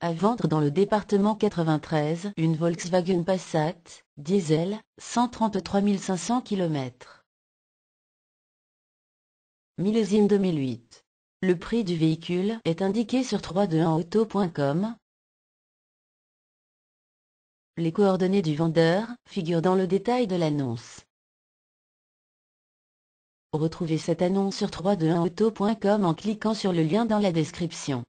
À vendre dans le département 93 une Volkswagen Passat, diesel, 133 500 km. Millésime 2008. Le prix du véhicule est indiqué sur 321auto.com. Les coordonnées du vendeur figurent dans le détail de l'annonce. Retrouvez cette annonce sur 321auto.com en cliquant sur le lien dans la description.